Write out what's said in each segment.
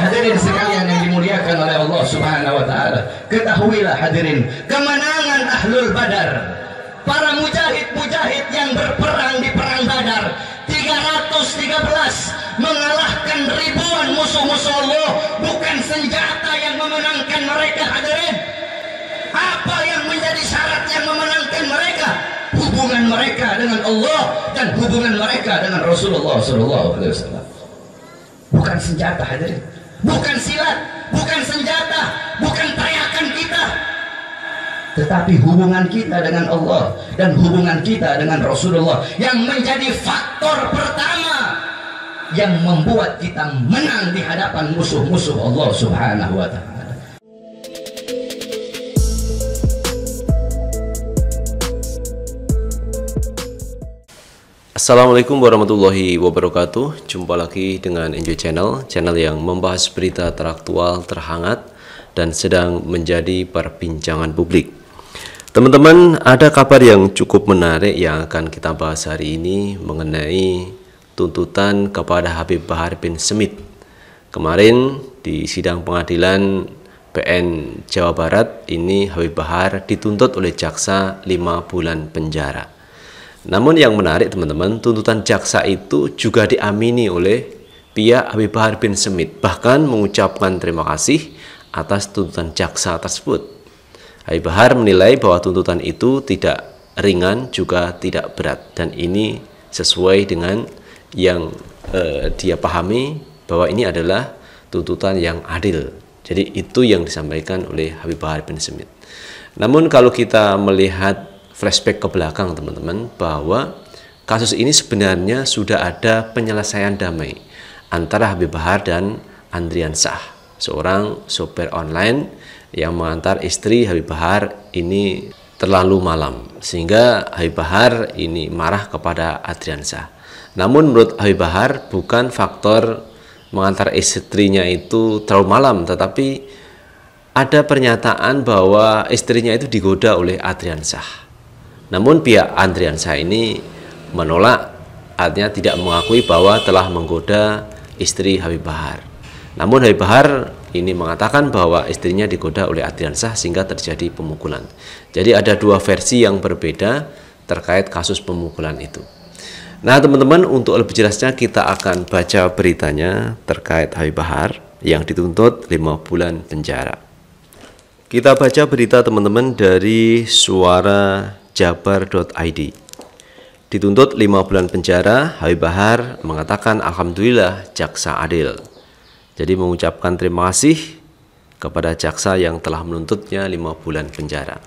Hadirin sekalian yang dimuliakan oleh Allah Subhanahu wa taala, ketahuilah hadirin, kemenangan Ahlul Badar. Para mujahid-mujahid yang berperang di perang Badar 313 mengalahkan ribuan musuh-musuh Allah bukan senjata yang memenangkan mereka hadirin. Apa yang menjadi syarat yang memenangkan mereka? Hubungan mereka dengan Allah dan hubungan mereka dengan Rasulullah sallallahu wasallam. Bukan senjata hadirin bukan silat, bukan senjata, bukan teriakan kita. Tetapi hubungan kita dengan Allah dan hubungan kita dengan Rasulullah yang menjadi faktor pertama yang membuat kita menang di hadapan musuh-musuh Allah Subhanahu wa taala. Assalamualaikum warahmatullahi wabarakatuh Jumpa lagi dengan Enjoy Channel Channel yang membahas berita teraktual, terhangat Dan sedang menjadi perbincangan publik Teman-teman, ada kabar yang cukup menarik Yang akan kita bahas hari ini Mengenai tuntutan kepada Habib Bahar bin Smith Kemarin di sidang pengadilan PN Jawa Barat ini Habib Bahar dituntut oleh jaksa 5 bulan penjara namun yang menarik teman-teman, tuntutan jaksa itu juga diamini oleh pihak Habib Bahar bin Semit, bahkan mengucapkan terima kasih atas tuntutan jaksa tersebut. Habib Bahar menilai bahwa tuntutan itu tidak ringan juga tidak berat dan ini sesuai dengan yang eh, dia pahami bahwa ini adalah tuntutan yang adil. Jadi itu yang disampaikan oleh Habib Bahar bin Semit. Namun kalau kita melihat flashback ke belakang teman-teman bahwa kasus ini sebenarnya sudah ada penyelesaian damai antara Habib Bahar dan Andrian Sah, seorang sopir online yang mengantar istri Habib Bahar ini terlalu malam sehingga Habib Bahar ini marah kepada Adrian Sah. Namun menurut Habib Bahar bukan faktor mengantar istrinya itu terlalu malam tetapi ada pernyataan bahwa istrinya itu digoda oleh Adrian Sah. Namun pihak antrian saya ini menolak artinya tidak mengakui bahwa telah menggoda istri Habib Bahar. Namun Habib Bahar ini mengatakan bahwa istrinya digoda oleh Adriansah sehingga terjadi pemukulan. Jadi ada dua versi yang berbeda terkait kasus pemukulan itu. Nah teman-teman untuk lebih jelasnya kita akan baca beritanya terkait Habib Bahar yang dituntut 5 bulan penjara. Kita baca berita teman-teman dari suara jabar.id. Dituntut lima bulan penjara, Habib Bahar mengatakan Alhamdulillah jaksa adil. Jadi mengucapkan terima kasih kepada jaksa yang telah menuntutnya lima bulan penjara.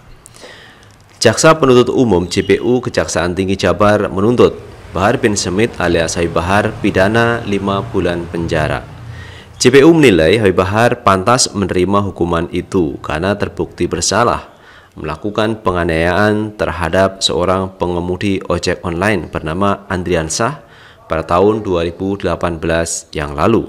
Jaksa penuntut umum JPU Kejaksaan Tinggi Jabar menuntut Bahar bin Semit alias Habib Bahar pidana lima bulan penjara. JPU menilai Habib Bahar pantas menerima hukuman itu karena terbukti bersalah melakukan penganiayaan terhadap seorang pengemudi ojek online bernama Andrian Sah pada tahun 2018 yang lalu.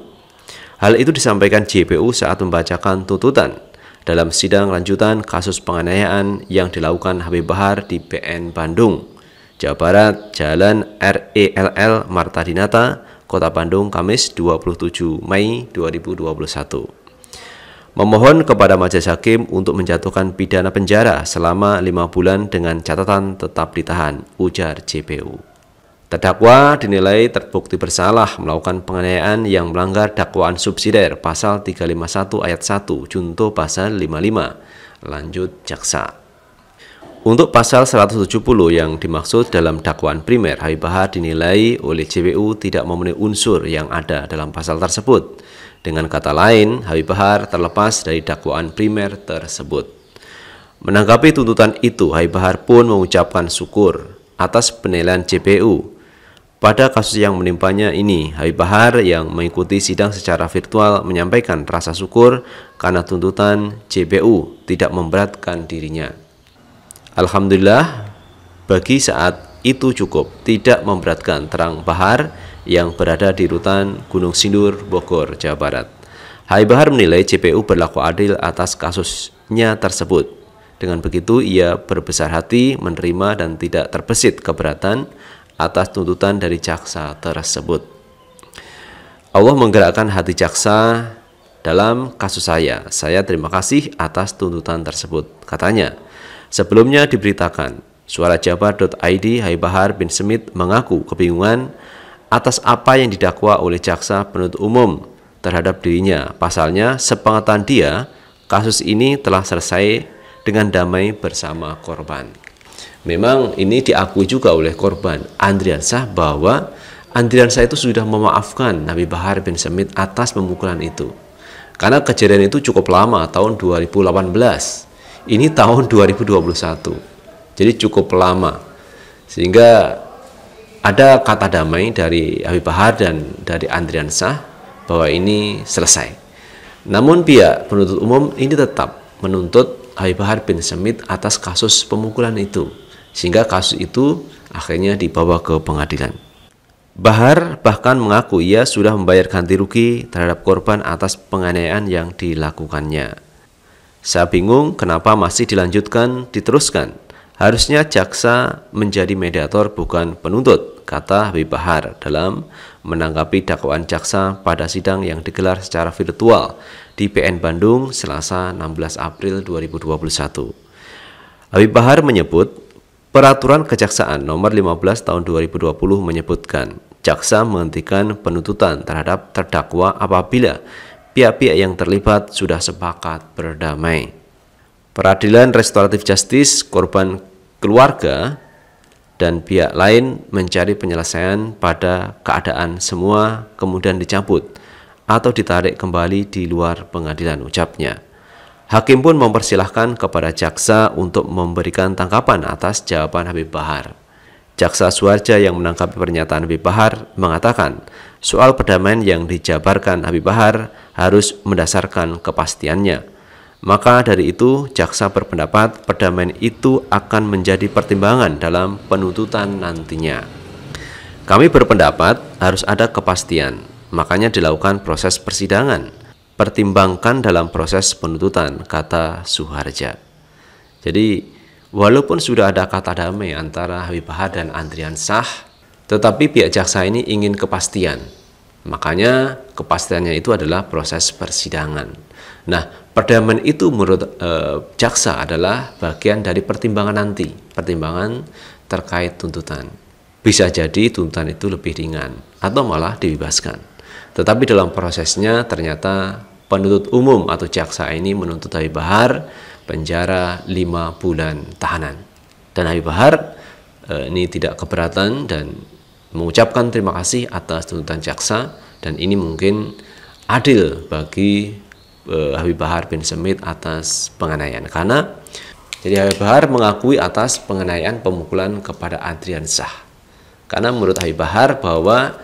Hal itu disampaikan JPU saat membacakan tuntutan dalam sidang lanjutan kasus penganiayaan yang dilakukan Habib Bahar di PN Bandung, Jawa Barat, Jalan RELL Martadinata, Kota Bandung, Kamis 27 Mei 2021 memohon kepada majelis hakim untuk menjatuhkan pidana penjara selama lima bulan dengan catatan tetap ditahan, ujar JPU. Terdakwa dinilai terbukti bersalah melakukan penganiayaan yang melanggar dakwaan subsidiar pasal 351 ayat 1 junto pasal 55. Lanjut jaksa. Untuk pasal 170 yang dimaksud dalam dakwaan primer, Habib Bahar dinilai oleh JPU tidak memenuhi unsur yang ada dalam pasal tersebut dengan kata lain, Habib Bahar terlepas dari dakwaan primer tersebut. Menanggapi tuntutan itu, Habib Bahar pun mengucapkan syukur atas penilaian JPU pada kasus yang menimpanya ini, Habib Bahar yang mengikuti sidang secara virtual menyampaikan rasa syukur karena tuntutan JPU tidak memberatkan dirinya. Alhamdulillah, bagi saat itu cukup, tidak memberatkan terang Bahar yang berada di rutan Gunung Sindur, Bogor, Jawa Barat. Hai Bahar menilai JPU berlaku adil atas kasusnya tersebut. Dengan begitu, ia berbesar hati menerima dan tidak terbesit keberatan atas tuntutan dari jaksa tersebut. Allah menggerakkan hati jaksa dalam kasus saya. Saya terima kasih atas tuntutan tersebut, katanya. Sebelumnya diberitakan, suarajabar.id Hai Bahar bin Smith mengaku kebingungan atas apa yang didakwa oleh jaksa penuntut umum terhadap dirinya. Pasalnya, sepengetahuan dia, kasus ini telah selesai dengan damai bersama korban. Memang ini diakui juga oleh korban Andriansah bahwa Andriansah itu sudah memaafkan Nabi Bahar bin Semit atas pemukulan itu. Karena kejadian itu cukup lama, tahun 2018. Ini tahun 2021. Jadi cukup lama. Sehingga ada kata damai dari Habib Bahar dan dari Andrian Sah bahwa ini selesai. Namun pihak penuntut umum ini tetap menuntut Habib Bahar bin Semit atas kasus pemukulan itu sehingga kasus itu akhirnya dibawa ke pengadilan. Bahar bahkan mengaku ia sudah membayar ganti rugi terhadap korban atas penganiayaan yang dilakukannya. Saya bingung kenapa masih dilanjutkan, diteruskan. Harusnya jaksa menjadi mediator bukan penuntut kata Habib Bahar dalam menanggapi dakwaan jaksa pada sidang yang digelar secara virtual di PN Bandung Selasa 16 April 2021. Habib Bahar menyebut Peraturan Kejaksaan Nomor 15 Tahun 2020 menyebutkan jaksa menghentikan penuntutan terhadap terdakwa apabila pihak-pihak yang terlibat sudah sepakat berdamai. Peradilan Restoratif Justice Korban Keluarga dan pihak lain mencari penyelesaian pada keadaan semua kemudian dicabut atau ditarik kembali di luar pengadilan ucapnya. Hakim pun mempersilahkan kepada jaksa untuk memberikan tangkapan atas jawaban Habib Bahar. Jaksa Suarja yang menangkapi pernyataan Habib Bahar mengatakan, soal perdamaian yang dijabarkan Habib Bahar harus mendasarkan kepastiannya maka dari itu, jaksa berpendapat perdamaian itu akan menjadi pertimbangan dalam penuntutan nantinya. Kami berpendapat harus ada kepastian, makanya dilakukan proses persidangan. Pertimbangkan dalam proses penuntutan, kata Suharja. Jadi, walaupun sudah ada kata damai antara Habib Bahar dan Andrian Sah, tetapi pihak jaksa ini ingin kepastian Makanya kepastiannya itu adalah proses persidangan. Nah, perdamaian itu menurut e, jaksa adalah bagian dari pertimbangan nanti, pertimbangan terkait tuntutan. Bisa jadi tuntutan itu lebih ringan atau malah dibebaskan. Tetapi dalam prosesnya ternyata penuntut umum atau jaksa ini menuntut Habib Bahar penjara 5 bulan tahanan. Dan Habib Bahar e, ini tidak keberatan dan mengucapkan terima kasih atas tuntutan jaksa dan ini mungkin adil bagi eh, Habib Bahar bin Semit atas penganiayaan karena jadi Habib Bahar mengakui atas penganiayaan pemukulan kepada Adrian Sah karena menurut Habib Bahar bahwa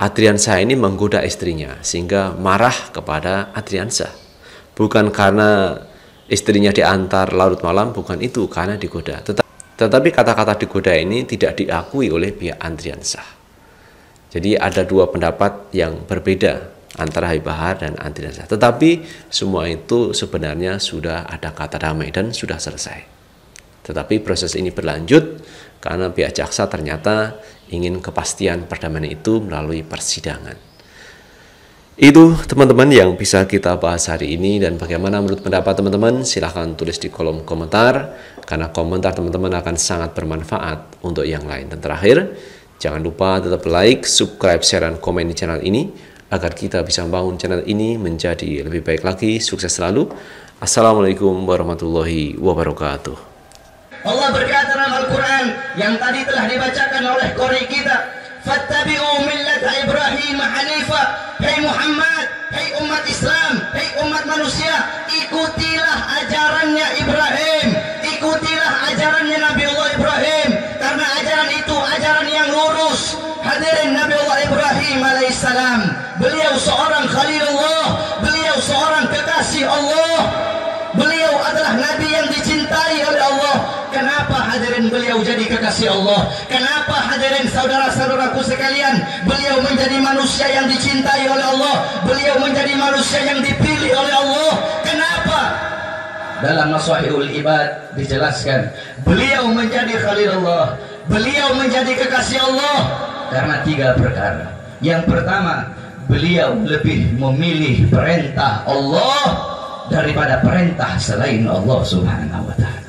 Adrian Sah ini menggoda istrinya sehingga marah kepada Adrian Sah bukan karena istrinya diantar larut malam bukan itu karena digoda tetapi tetapi kata-kata digoda ini tidak diakui oleh pihak Andriansah. Jadi ada dua pendapat yang berbeda antara Habib Bahar dan Andriansah. Tetapi semua itu sebenarnya sudah ada kata damai dan sudah selesai. Tetapi proses ini berlanjut karena pihak jaksa ternyata ingin kepastian perdamaian itu melalui persidangan. Itu teman-teman yang bisa kita bahas hari ini dan bagaimana menurut pendapat teman-teman silahkan tulis di kolom komentar karena komentar teman-teman akan sangat bermanfaat untuk yang lain. Dan terakhir, jangan lupa tetap like, subscribe, share, dan komen di channel ini agar kita bisa membangun channel ini menjadi lebih baik lagi. Sukses selalu. Assalamualaikum warahmatullahi wabarakatuh. Allah berkata dalam Al-Quran yang tadi telah dibacakan oleh kori kita. Fattabi Hai Muhammad, hai umat Islam, hai umat manusia, ikutilah ajarannya Ibrahim, ikutilah ajarannya Nabi Allah Ibrahim karena ajaran itu ajaran yang lurus. Hadirin Nabi Allah Ibrahim alaihissalam, beliau seorang khalilullah, beliau seorang kekasih Allah beliau jadi kekasih Allah. Kenapa hadirin saudara-saudaraku sekalian? Beliau menjadi manusia yang dicintai oleh Allah. Beliau menjadi manusia yang dipilih oleh Allah. Kenapa? Dalam Maswahirul Ibad dijelaskan, beliau menjadi Khalil Allah, Beliau menjadi kekasih Allah karena tiga perkara. Yang pertama, beliau lebih memilih perintah Allah daripada perintah selain Allah Subhanahu wa taala.